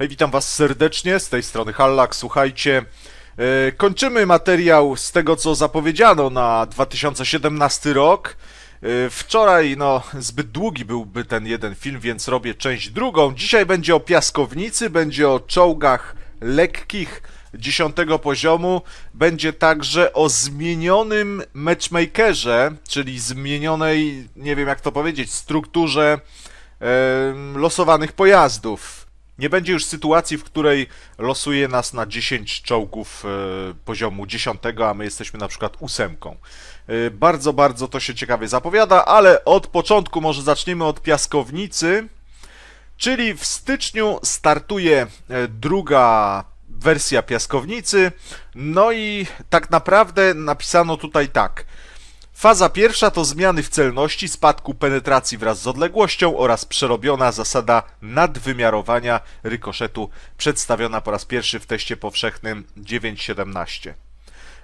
Hej, witam Was serdecznie, z tej strony Hallak, słuchajcie. Yy, kończymy materiał z tego, co zapowiedziano na 2017 rok. E, wczoraj, no, zbyt długi byłby ten jeden film, więc robię część drugą. Dzisiaj będzie o piaskownicy, będzie o czołgach lekkich dziesiątego poziomu. Będzie także o zmienionym matchmakerze, czyli zmienionej, nie wiem jak to powiedzieć, strukturze losowanych pojazdów. Nie będzie już sytuacji, w której losuje nas na 10 czołgów e, poziomu 10, a my jesteśmy na przykład ósemką. E, bardzo, bardzo to się ciekawie zapowiada, ale od początku może zaczniemy od piaskownicy. Czyli w styczniu startuje e, druga wersja piaskownicy. No i tak naprawdę napisano tutaj tak. Faza pierwsza to zmiany w celności, spadku penetracji wraz z odległością oraz przerobiona zasada nadwymiarowania rykoszetu przedstawiona po raz pierwszy w teście powszechnym 9.17.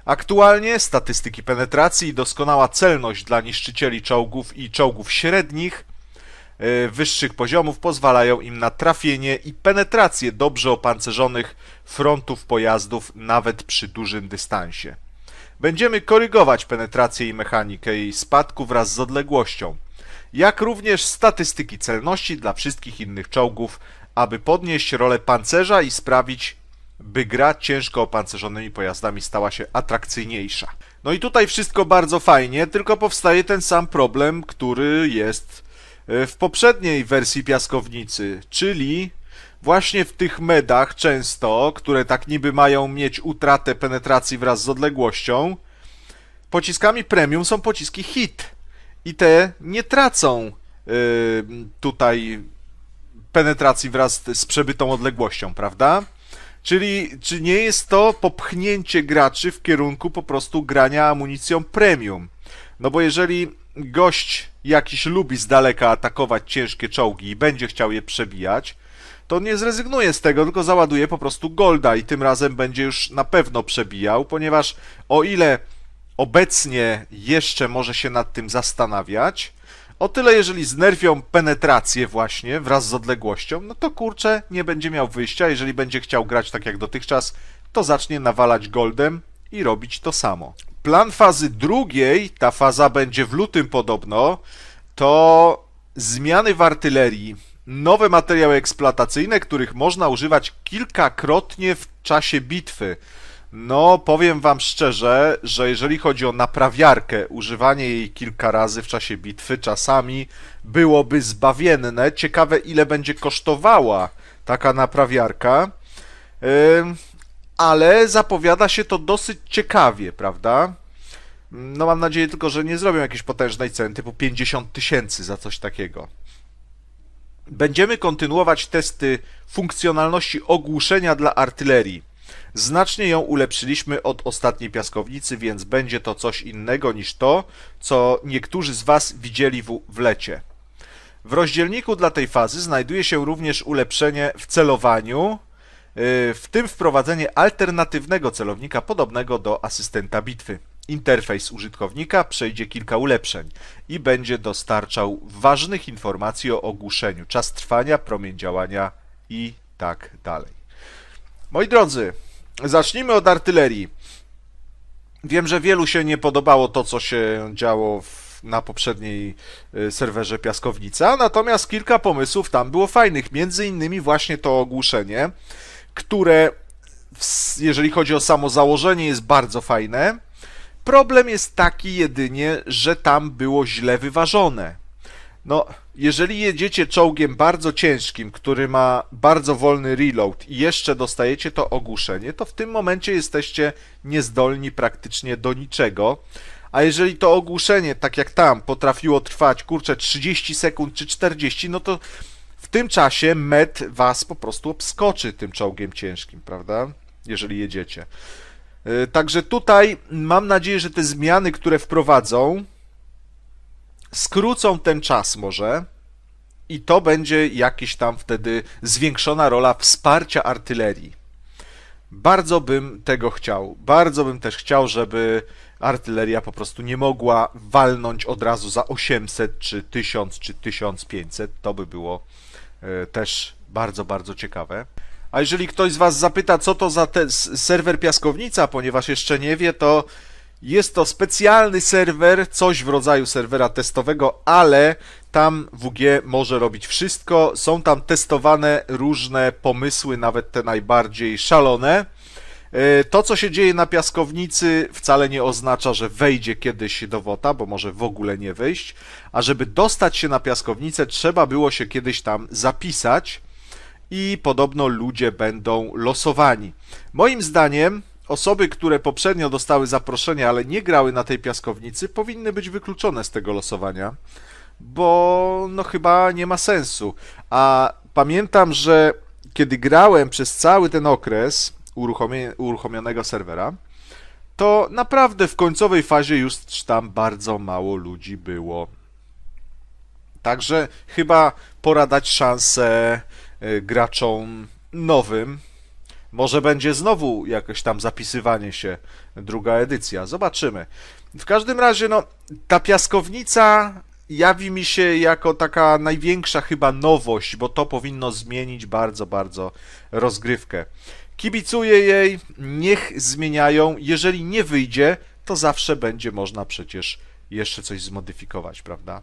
Aktualnie statystyki penetracji i doskonała celność dla niszczycieli czołgów i czołgów średnich e, wyższych poziomów pozwalają im na trafienie i penetrację dobrze opancerzonych frontów pojazdów nawet przy dużym dystansie. Będziemy korygować penetrację i mechanikę jej spadku wraz z odległością, jak również statystyki celności dla wszystkich innych czołgów, aby podnieść rolę pancerza i sprawić, by gra ciężko opancerzonymi pojazdami stała się atrakcyjniejsza. No i tutaj wszystko bardzo fajnie, tylko powstaje ten sam problem, który jest e, w poprzedniej wersji piaskownicy, czyli właśnie w tych medach często, które tak niby mają mieć utratę penetracji wraz z odległością, pociskami premium są pociski hit i te nie tracą yy, tutaj penetracji wraz z przebytą odległością, prawda? Czyli czy nie jest to popchnięcie graczy w kierunku po prostu grania amunicją premium? No bo jeżeli gość jakiś lubi z daleka atakować ciężkie czołgi i będzie chciał je przebijać, to nie zrezygnuje z tego, tylko załaduje po prostu Golda i tym razem będzie już na pewno przebijał, ponieważ o ile obecnie jeszcze może się nad tym zastanawiać, o tyle jeżeli znerwią penetrację właśnie wraz z odległością, no to kurczę, nie będzie miał wyjścia, jeżeli będzie chciał grać tak jak dotychczas, to zacznie nawalać Goldem i robić to samo. Plan fazy drugiej, ta faza będzie w lutym podobno, to zmiany w artylerii. Nowe materiały eksploatacyjne, których można używać kilkakrotnie w czasie bitwy. No, powiem Wam szczerze, że jeżeli chodzi o naprawiarkę, używanie jej kilka razy w czasie bitwy czasami byłoby zbawienne. Ciekawe, ile będzie kosztowała taka naprawiarka. ale zapowiada się to dosyć ciekawie, prawda? No, mam nadzieję tylko, że nie zrobią jakiejś potężnej ceny, typu 50 tysięcy za coś takiego. Będziemy kontynuować testy funkcjonalności ogłuszenia dla artylerii. Znacznie ją ulepszyliśmy od ostatniej piaskownicy, więc będzie to coś innego niż to, co niektórzy z Was widzieli w, w lecie. W rozdzielniku dla tej fazy znajduje się również ulepszenie w celowaniu, y, w tym wprowadzenie alternatywnego celownika podobnego do asystenta bitwy. Interfejs użytkownika przejdzie kilka ulepszeń i będzie dostarczał ważnych informacji o ogłuszeniu, czas trwania, promień działania i tak dalej. Moi drodzy, zacznijmy od artylerii. Wiem, że wielu się nie podobało to, co się działo w, na poprzedniej y, serwerze Piaskownica, natomiast kilka pomysłów tam było fajnych, między innymi właśnie to ogłuszenie, które jeżeli chodzi o samo założenie jest bardzo fajne, Problem jest taki jedynie, że tam było źle wyważone. No, jeżeli jedziecie czołgiem bardzo ciężkim, który ma bardzo wolny reload i jeszcze dostajecie to ogłuszenie, to w tym momencie jesteście niezdolni praktycznie do niczego. A jeżeli to ogłuszenie, tak jak tam, potrafiło trwać kurczę 30 sekund czy 40, no to w tym czasie med was po prostu obskoczy tym czołgiem ciężkim, prawda? Jeżeli jedziecie. E, także tutaj mam nadzieję, że te zmiany, które wprowadzą, skrócą ten czas może i to będzie jakiś tam wtedy zwiększona rola wsparcia artylerii. Bardzo bym tego chciał. Bardzo bym też chciał, żeby artyleria po prostu nie mogła walnąć od razu za 800 czy 1000 czy 1500. To by było e, też bardzo, bardzo ciekawe. A jeżeli ktoś z Was zapyta, co to za serwer piaskownica, ponieważ jeszcze nie wie, to jest to specjalny serwer, coś w rodzaju serwera testowego, ale tam WG może robić wszystko. Są tam testowane różne pomysły, nawet te najbardziej szalone. E, to, co się dzieje na piaskownicy, wcale nie oznacza, że wejdzie kiedyś do WOTA, bo może w ogóle nie wejść. A żeby dostać się na piaskownicę, trzeba było się kiedyś tam zapisać i podobno ludzie będą losowani. Moim zdaniem osoby, które poprzednio dostały zaproszenie, ale nie grały na tej piaskownicy, powinny być wykluczone z tego losowania, bo no chyba nie ma sensu. A pamiętam, że kiedy grałem przez cały ten okres uruchomionego serwera, to naprawdę w końcowej fazie już tam bardzo mało ludzi było. Także chyba pora dać szansę E, graczom nowym. Może będzie znowu jakieś tam zapisywanie się, druga edycja. Zobaczymy. W każdym razie, no, ta piaskownica jawi mi się jako taka największa chyba nowość, bo to powinno zmienić bardzo, bardzo rozgrywkę. Kibicuję jej, niech zmieniają. Jeżeli nie wyjdzie, to zawsze będzie można przecież jeszcze coś zmodyfikować, prawda?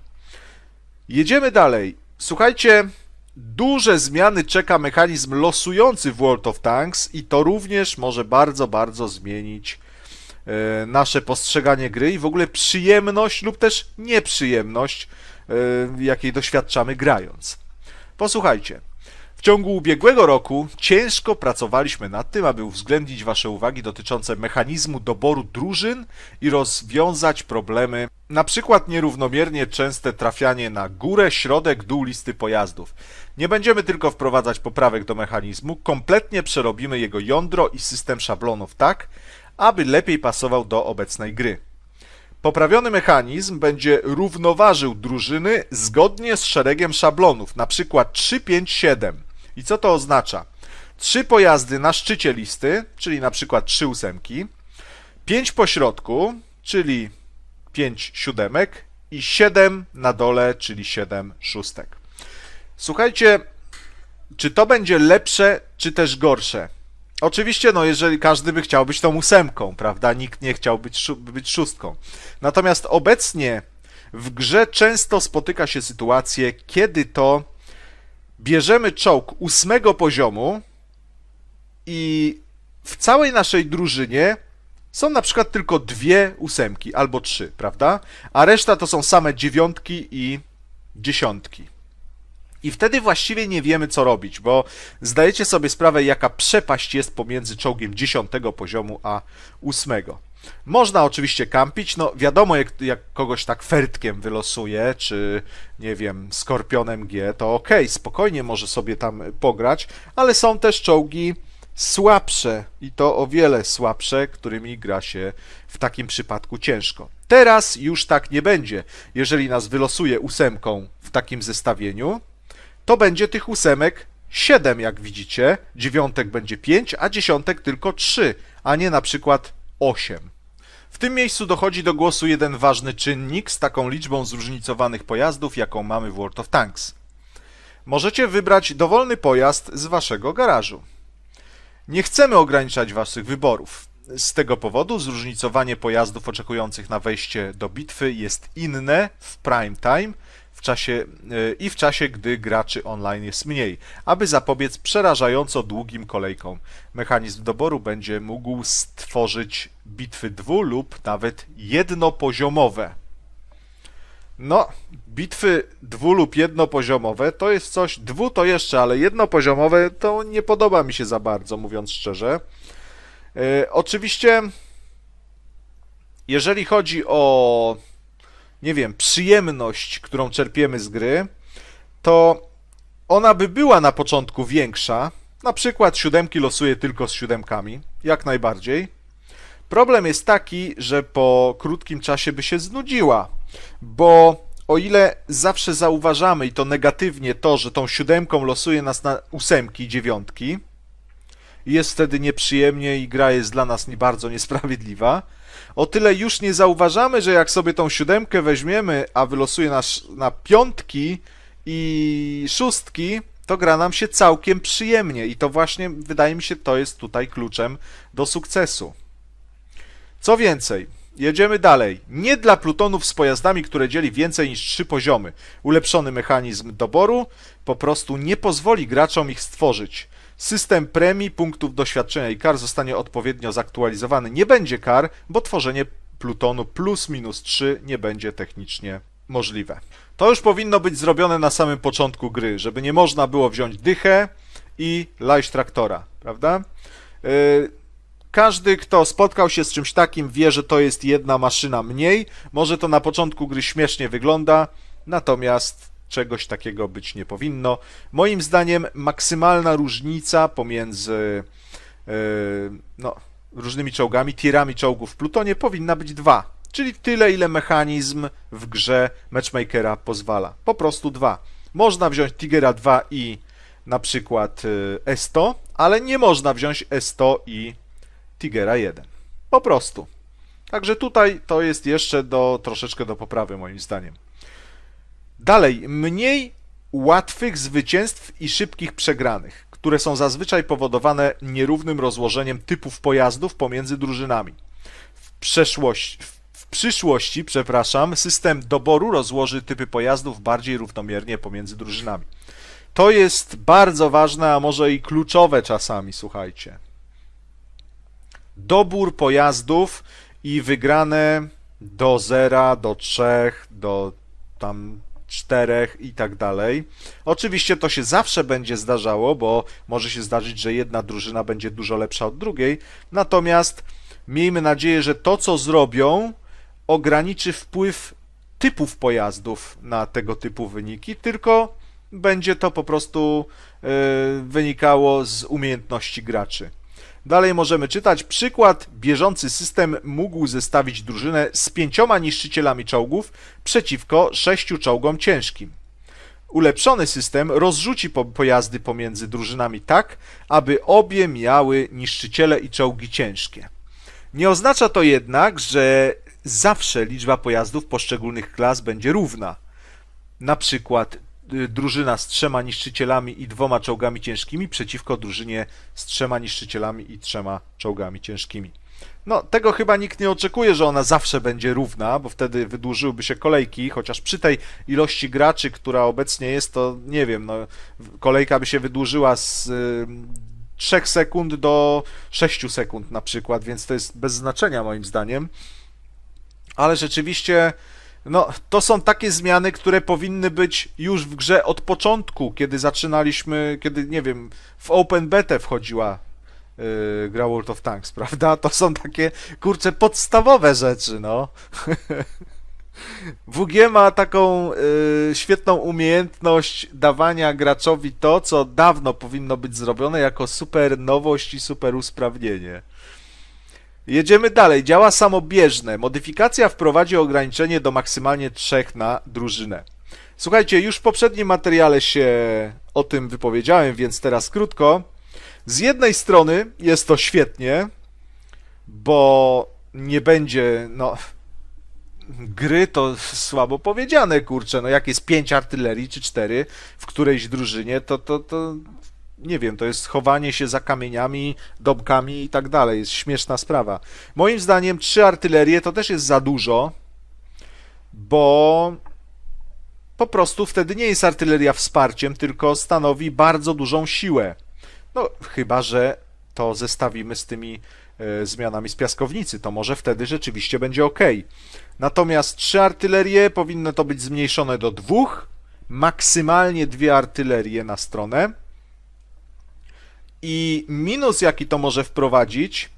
Jedziemy dalej. Słuchajcie, Duże zmiany czeka mechanizm losujący w World of Tanks i to również może bardzo, bardzo zmienić e, nasze postrzeganie gry i w ogóle przyjemność lub też nieprzyjemność, e, jakiej doświadczamy grając. Posłuchajcie ciągu ubiegłego roku ciężko pracowaliśmy nad tym, aby uwzględnić Wasze uwagi dotyczące mechanizmu doboru drużyn i rozwiązać problemy, na przykład nierównomiernie częste trafianie na górę, środek, dół listy pojazdów. Nie będziemy tylko wprowadzać poprawek do mechanizmu, kompletnie przerobimy jego jądro i system szablonów tak, aby lepiej pasował do obecnej gry. Poprawiony mechanizm będzie równoważył drużyny zgodnie z szeregiem szablonów, np. 3-5-7. I co to oznacza? Trzy pojazdy na szczycie listy, czyli na przykład trzy ósemki, pięć po środku, czyli pięć siódemek i siedem na dole, czyli siedem szóstek. Słuchajcie, czy to będzie lepsze, czy też gorsze? Oczywiście, no jeżeli każdy by chciał być tą ósemką, prawda? Nikt nie chciał być, być szóstką. Natomiast obecnie w grze często spotyka się sytuacje, kiedy to bierzemy czołg ósmego poziomu i w całej naszej drużynie są na przykład tylko dwie ósemki albo trzy, prawda? A reszta to są same dziewiątki i dziesiątki. I wtedy właściwie nie wiemy, co robić, bo zdajecie sobie sprawę, jaka przepaść jest pomiędzy czołgiem 10 poziomu a 8. Można oczywiście kampić, no wiadomo, jak, jak kogoś tak fertkiem wylosuje, czy nie wiem, skorpionem G, to ok, spokojnie może sobie tam pograć, ale są też czołgi słabsze i to o wiele słabsze, którymi gra się w takim przypadku ciężko. Teraz już tak nie będzie. Jeżeli nas wylosuje ósemką w takim zestawieniu, to będzie tych ósemek 7, jak widzicie. Dziewiątek będzie 5, a dziesiątek tylko 3, a nie na przykład 8. W tym miejscu dochodzi do głosu jeden ważny czynnik z taką liczbą zróżnicowanych pojazdów, jaką mamy w World of Tanks. Możecie wybrać dowolny pojazd z waszego garażu. Nie chcemy ograniczać waszych wyborów. Z tego powodu zróżnicowanie pojazdów oczekujących na wejście do bitwy jest inne w prime time czasie, e, i w czasie, gdy graczy online jest mniej, aby zapobiec przerażająco długim kolejkom. Mechanizm doboru będzie mógł stworzyć bitwy dwu lub nawet jednopoziomowe. No, bitwy dwu lub jednopoziomowe to jest coś, dwu to jeszcze, ale jednopoziomowe to nie podoba mi się za bardzo, mówiąc szczerze. E, oczywiście, jeżeli chodzi o nie wiem, przyjemność, którą czerpiemy z gry, to ona by była na początku większa. Na przykład siódemki losuje tylko z siódemkami, jak najbardziej. Problem jest taki, że po krótkim czasie by się znudziła, bo o ile zawsze zauważamy i to negatywnie to, że tą siódemką losuje nas na ósemki i dziewiątki, jest wtedy nieprzyjemnie i gra jest dla nas nie bardzo niesprawiedliwa, o tyle już nie zauważamy, że jak sobie tą siódemkę weźmiemy, a wylosuje nas na piątki i szóstki, to gra nam się całkiem przyjemnie i to właśnie, wydaje mi się, to jest tutaj kluczem do sukcesu. Co więcej, jedziemy dalej. Nie dla plutonów z pojazdami, które dzieli więcej niż trzy poziomy. Ulepszony mechanizm doboru po prostu nie pozwoli graczom ich stworzyć. System premii, punktów doświadczenia i kar zostanie odpowiednio zaktualizowany. Nie będzie kar, bo tworzenie plutonu plus minus 3 nie będzie technicznie możliwe. To już powinno być zrobione na samym początku gry, żeby nie można było wziąć dychę i lajść traktora, prawda? Y, każdy, kto spotkał się z czymś takim, wie, że to jest jedna maszyna mniej. Może to na początku gry śmiesznie wygląda, natomiast czegoś takiego być nie powinno. Moim zdaniem maksymalna różnica pomiędzy e, no, różnymi czołgami, tirami czołgów w Plutonie powinna być dwa, czyli tyle, ile mechanizm w grze matchmakera pozwala. Po prostu dwa. Można wziąć Tigera 2 i na przykład E100, ale nie można wziąć E100 i Tigera 1. Po prostu. Także tutaj to jest jeszcze do troszeczkę do poprawy moim zdaniem. Dalej, mniej łatwych zwycięstw i szybkich przegranych, które są zazwyczaj powodowane nierównym rozłożeniem typów pojazdów pomiędzy drużynami. W, przeszłości, w przyszłości, przepraszam, system doboru rozłoży typy pojazdów bardziej równomiernie pomiędzy drużynami. To jest bardzo ważne, a może i kluczowe czasami, słuchajcie. Dobór pojazdów i wygrane do zera, do trzech, do tam czterech i tak dalej. Oczywiście to się zawsze będzie zdarzało, bo może się zdarzyć, że jedna drużyna będzie dużo lepsza od drugiej. Natomiast miejmy nadzieję, że to co zrobią ograniczy wpływ typów pojazdów na tego typu wyniki, tylko będzie to po prostu y, wynikało z umiejętności graczy. Dalej możemy czytać przykład. Bieżący system mógł zestawić drużynę z pięcioma niszczycielami czołgów przeciwko sześciu czołgom ciężkim. Ulepszony system rozrzuci po pojazdy pomiędzy drużynami tak, aby obie miały niszczyciele i czołgi ciężkie. Nie oznacza to jednak, że zawsze liczba pojazdów poszczególnych klas będzie równa. Na przykład Y, drużyna z trzema niszczycielami i dwoma czołgami ciężkimi przeciwko drużynie z trzema niszczycielami i trzema czołgami ciężkimi. No, tego chyba nikt nie oczekuje, że ona zawsze będzie równa, bo wtedy wydłużyłyby się kolejki, chociaż przy tej ilości graczy, która obecnie jest, to nie wiem, no, kolejka by się wydłużyła z y, 3 sekund do 6 sekund na przykład, więc to jest bez znaczenia moim zdaniem. Ale rzeczywiście no, to są takie zmiany, które powinny być już w grze od początku, kiedy zaczynaliśmy, kiedy, nie wiem, w Open Beta wchodziła yy, gra World of Tanks, prawda? To są takie, kurczę, podstawowe rzeczy, no. WG ma taką yy, świetną umiejętność dawania graczowi to, co dawno powinno być zrobione jako super nowość i super usprawnienie. Jedziemy dalej. Działa samobieżne. Modyfikacja wprowadzi ograniczenie do maksymalnie 3 na drużynę. Słuchajcie, już w poprzednim materiale się o tym wypowiedziałem, więc teraz krótko. Z jednej strony jest to świetnie, bo nie będzie, no, gry to słabo powiedziane, kurczę, no jak jest pięć artylerii czy cztery w którejś drużynie, to, to, to nie wiem, to jest chowanie się za kamieniami, dobkami i tak dalej. Jest śmieszna sprawa. Moim zdaniem trzy artylerie to też jest za dużo, bo po prostu wtedy nie jest artyleria wsparciem, tylko stanowi bardzo dużą siłę. No, chyba że to zestawimy z tymi e, zmianami z piaskownicy, to może wtedy rzeczywiście będzie ok. Natomiast trzy artylerie powinno to być zmniejszone do dwóch, maksymalnie dwie artylerie na stronę i minus, jaki to może wprowadzić,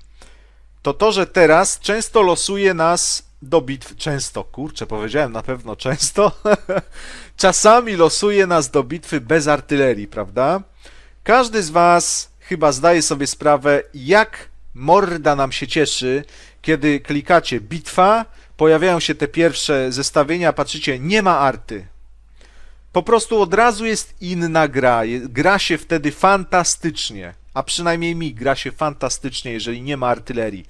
to to, że teraz często losuje nas do bitw, często, kurczę, powiedziałem na pewno często, czasami losuje nas do bitwy bez artylerii, prawda? Każdy z Was chyba zdaje sobie sprawę, jak morda nam się cieszy, kiedy klikacie bitwa, pojawiają się te pierwsze zestawienia, patrzycie, nie ma arty po prostu od razu jest inna gra. Gra się wtedy fantastycznie, a przynajmniej mi gra się fantastycznie, jeżeli nie ma artylerii.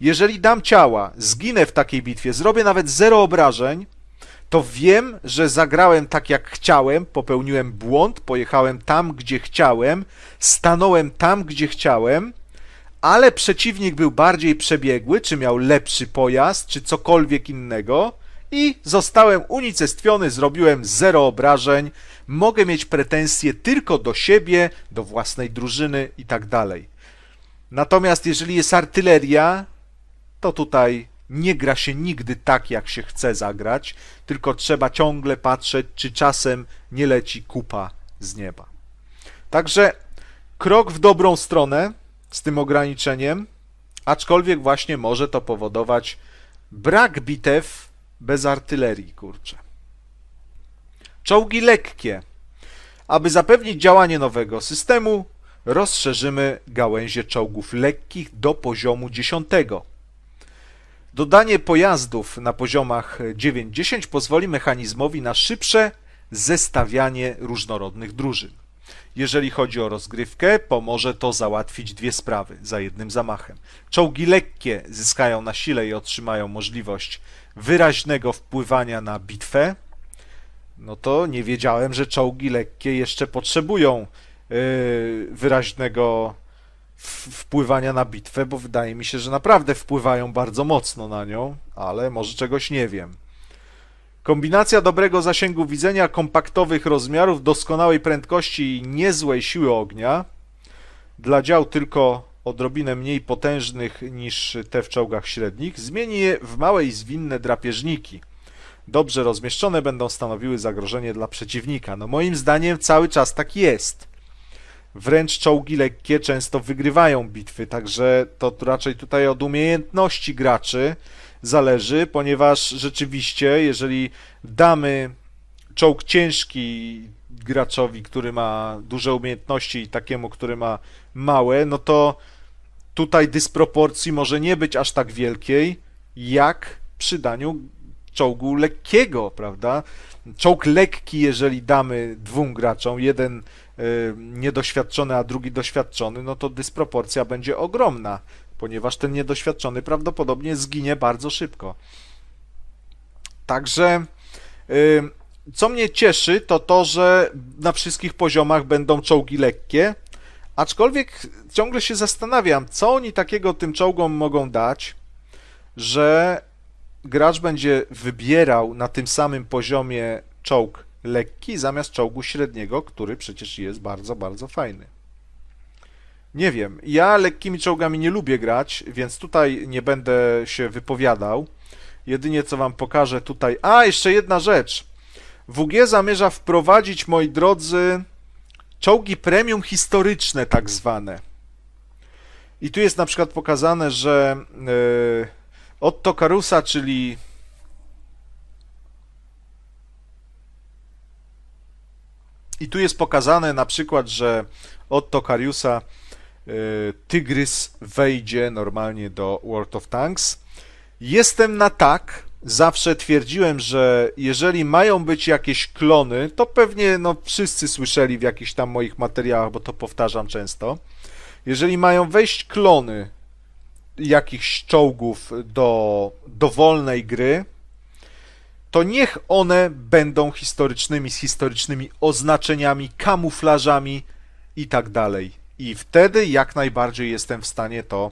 Jeżeli dam ciała, zginę w takiej bitwie, zrobię nawet zero obrażeń, to wiem, że zagrałem tak jak chciałem, popełniłem błąd, pojechałem tam, gdzie chciałem, stanąłem tam, gdzie chciałem, ale przeciwnik był bardziej przebiegły, czy miał lepszy pojazd, czy cokolwiek innego i zostałem unicestwiony, zrobiłem zero obrażeń, mogę mieć pretensje tylko do siebie, do własnej drużyny i tak dalej. Natomiast jeżeli jest artyleria, to tutaj nie gra się nigdy tak, jak się chce zagrać, tylko trzeba ciągle patrzeć, czy czasem nie leci kupa z nieba. Także krok w dobrą stronę z tym ograniczeniem, aczkolwiek właśnie może to powodować brak bitew bez artylerii, kurczę. Czołgi lekkie. Aby zapewnić działanie nowego systemu, rozszerzymy gałęzie czołgów lekkich do poziomu 10. Dodanie pojazdów na poziomach 9-10 pozwoli mechanizmowi na szybsze zestawianie różnorodnych drużyn. Jeżeli chodzi o rozgrywkę, pomoże to załatwić dwie sprawy za jednym zamachem. Czołgi lekkie zyskają na sile i otrzymają możliwość wyraźnego wpływania na bitwę, no to nie wiedziałem, że czołgi lekkie jeszcze potrzebują e, wyraźnego wpływania na bitwę, bo wydaje mi się, że naprawdę wpływają bardzo mocno na nią, ale może czegoś nie wiem. Kombinacja dobrego zasięgu widzenia, kompaktowych rozmiarów, doskonałej prędkości i niezłej siły ognia. Dla dział tylko odrobinę mniej potężnych niż te w czołgach średnich, zmieni je w małe i zwinne drapieżniki. Dobrze rozmieszczone będą stanowiły zagrożenie dla przeciwnika. No moim zdaniem cały czas tak jest. Wręcz czołgi lekkie często wygrywają bitwy, także to raczej tutaj od umiejętności graczy zależy, ponieważ rzeczywiście, jeżeli damy czołg ciężki graczowi, który ma duże umiejętności i takiemu, który ma małe, no to tutaj dysproporcji może nie być aż tak wielkiej, jak przy daniu czołgu lekkiego, prawda? Czołg lekki, jeżeli damy dwóm graczom, jeden y, niedoświadczony, a drugi doświadczony, no to dysproporcja będzie ogromna, ponieważ ten niedoświadczony prawdopodobnie zginie bardzo szybko. Także y, co mnie cieszy, to to, że na wszystkich poziomach będą czołgi lekkie, Aczkolwiek ciągle się zastanawiam, co oni takiego tym czołgom mogą dać, że gracz będzie wybierał na tym samym poziomie czołg lekki zamiast czołgu średniego, który przecież jest bardzo, bardzo fajny. Nie wiem, ja lekkimi czołgami nie lubię grać, więc tutaj nie będę się wypowiadał. Jedynie co wam pokażę tutaj. A, jeszcze jedna rzecz. WG zamierza wprowadzić, moi drodzy, czołgi premium historyczne tak mm. zwane. I tu jest na przykład pokazane, że e, Otto Karusa, czyli I tu jest pokazane na przykład, że Otto Tokariusa e, Tygrys wejdzie normalnie do World of Tanks. Jestem na tak, zawsze twierdziłem, że jeżeli mają być jakieś klony, to pewnie no, wszyscy słyszeli w jakichś tam moich materiałach, bo to powtarzam często. Jeżeli mają wejść klony jakichś czołgów do dowolnej gry, to niech one będą historycznymi, z historycznymi oznaczeniami, kamuflażami i tak dalej. I wtedy jak najbardziej jestem w stanie to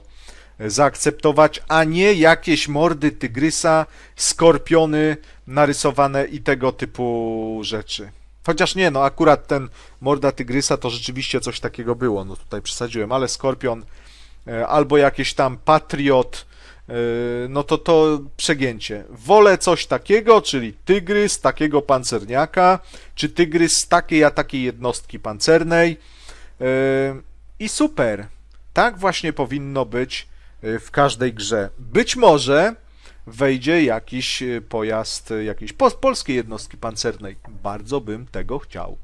zaakceptować, a nie jakieś mordy tygrysa, skorpiony narysowane i tego typu rzeczy. Chociaż nie, no akurat ten morda tygrysa to rzeczywiście coś takiego było, no tutaj przesadziłem, ale skorpion e, albo jakieś tam patriot, e, no to to przegięcie. Wolę coś takiego, czyli tygrys takiego pancerniaka, czy tygrys takiej a takiej jednostki pancernej e, i super. Tak właśnie powinno być E, w każdej grze. Być może wejdzie jakiś e, pojazd e, jakiejś polskiej jednostki pancernej. Bardzo bym tego chciał.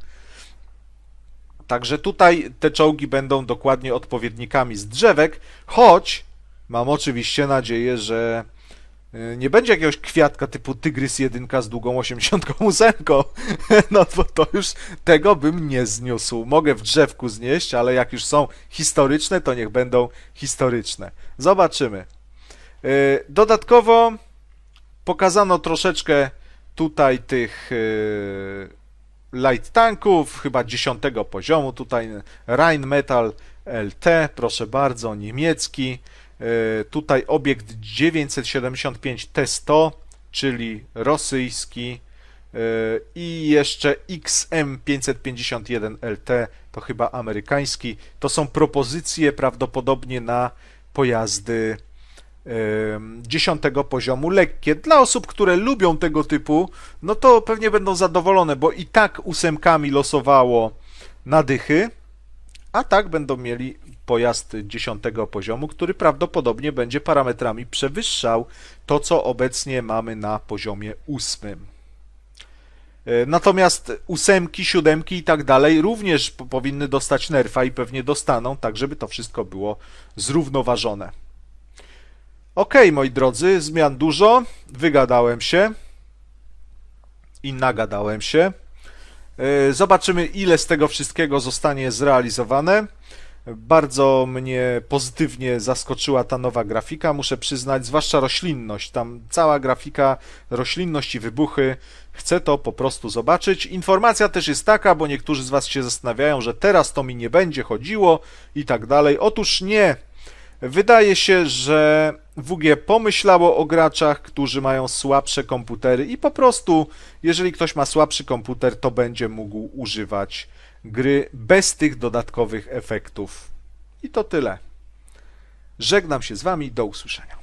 Także tutaj te czołgi będą dokładnie odpowiednikami z drzewek, choć mam oczywiście nadzieję, że E, nie będzie jakiegoś kwiatka typu tygrys jedynka z długą 88. No bo to już tego bym nie zniósł. Mogę w drzewku znieść, ale jak już są historyczne, to niech będą historyczne. Zobaczymy. E, dodatkowo pokazano troszeczkę tutaj tych e, light tanków, chyba 10 poziomu. Tutaj Rheinmetall LT, proszę bardzo, niemiecki. E, tutaj obiekt 975 T100, czyli rosyjski e, i jeszcze XM551LT, to chyba amerykański. To są propozycje prawdopodobnie na pojazdy e, dziesiątego poziomu lekkie. Dla osób, które lubią tego typu, no to pewnie będą zadowolone, bo i tak ósemkami losowało na dychy, a tak będą mieli pojazd dziesiątego poziomu, który prawdopodobnie będzie parametrami przewyższał to, co obecnie mamy na poziomie ósmym. E, natomiast ósemki, siódemki i tak dalej również powinny dostać nerfa i pewnie dostaną, tak żeby to wszystko było zrównoważone. Ok, moi drodzy, zmian dużo, wygadałem się i nagadałem się. E, zobaczymy, ile z tego wszystkiego zostanie zrealizowane. Bardzo mnie pozytywnie zaskoczyła ta nowa grafika, muszę przyznać, zwłaszcza roślinność. Tam cała grafika, roślinność i wybuchy. Chcę to po prostu zobaczyć. Informacja też jest taka, bo niektórzy z Was się zastanawiają, że teraz to mi nie będzie chodziło i tak dalej. Otóż nie. Wydaje się, że WG pomyślało o graczach, którzy mają słabsze komputery i po prostu, jeżeli ktoś ma słabszy komputer, to będzie mógł używać gry bez tych dodatkowych efektów. I to tyle. Żegnam się z Wami, do usłyszenia.